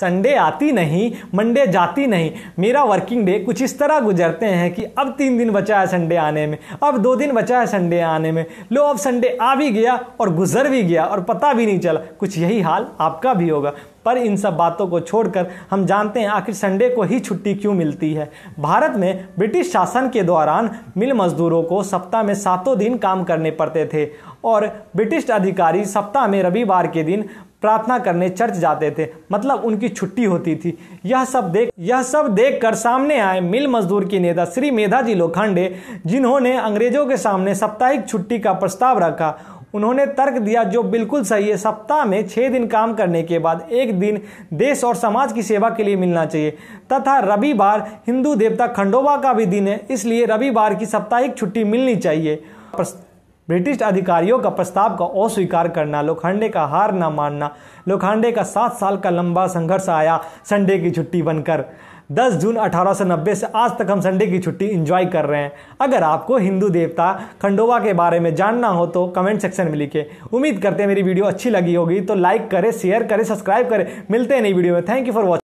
Sunday आती नहीं Monday जाती नहीं मेरा वर्किंग डे कुछ इस तरह गुजरते हैं कि अब तीन दिन बचा है संडे आने में अब दो दिन बचा है संडे आने में लो अब संडे आ भी गया और गुजर भी गया और पता भी नहीं चला कुछ यही हाल आपका भी होगा पर इन सब बातों को छोड़कर हम जानते हैं आखिर संडे को ही छुट्टी क्यों मिलती है भारत में ब्रिटिश शासन के दौरान मिल मजदूरों को सप्ताह में सातों दिन काम करने पड़ते थे और ब्रिटिश अधिकारी सप्ताह में रविवार के दिन प्रार्थना करने चर्च जाते थे मतलब उनकी छुट्टी होती थी यह सब देख यह सब देख कर सामने आए मिल मजदूर की नेता श्री मेधाजी लोखंडे जिन्होंने अंग्रेजों के सामने साप्ताहिक छुट्टी का प्रस्ताव रखा उन्होंने तर्क दिया जो बिल्कुल सही है सप्ताह में छः दिन काम करने के बाद एक दिन देश और समाज की सेवा के लिए मिलना चाहिए तथा रविवार हिंदू देवता खंडोबा का भी दिन है इसलिए रविवार की साप्ताहिक छुट्टी मिलनी चाहिए ब्रिटिश अधिकारियों का प्रस्ताव का अस्वीकार करना लोखंडे का हार न मानना लोखंडे का सात साल का लंबा संघर्ष आया संडे की छुट्टी बनकर 10 जून 1890 से आज तक हम संडे की छुट्टी इंजॉय कर रहे हैं अगर आपको हिंदू देवता खंडोवा के बारे में जानना हो तो कमेंट सेक्शन में लिखे उम्मीद करते हैं मेरी वीडियो अच्छी लगी होगी तो लाइक करें शेयर करें सब्सक्राइब करें मिलते हैं नई वीडियो में थैंक यू फॉर वॉचिंग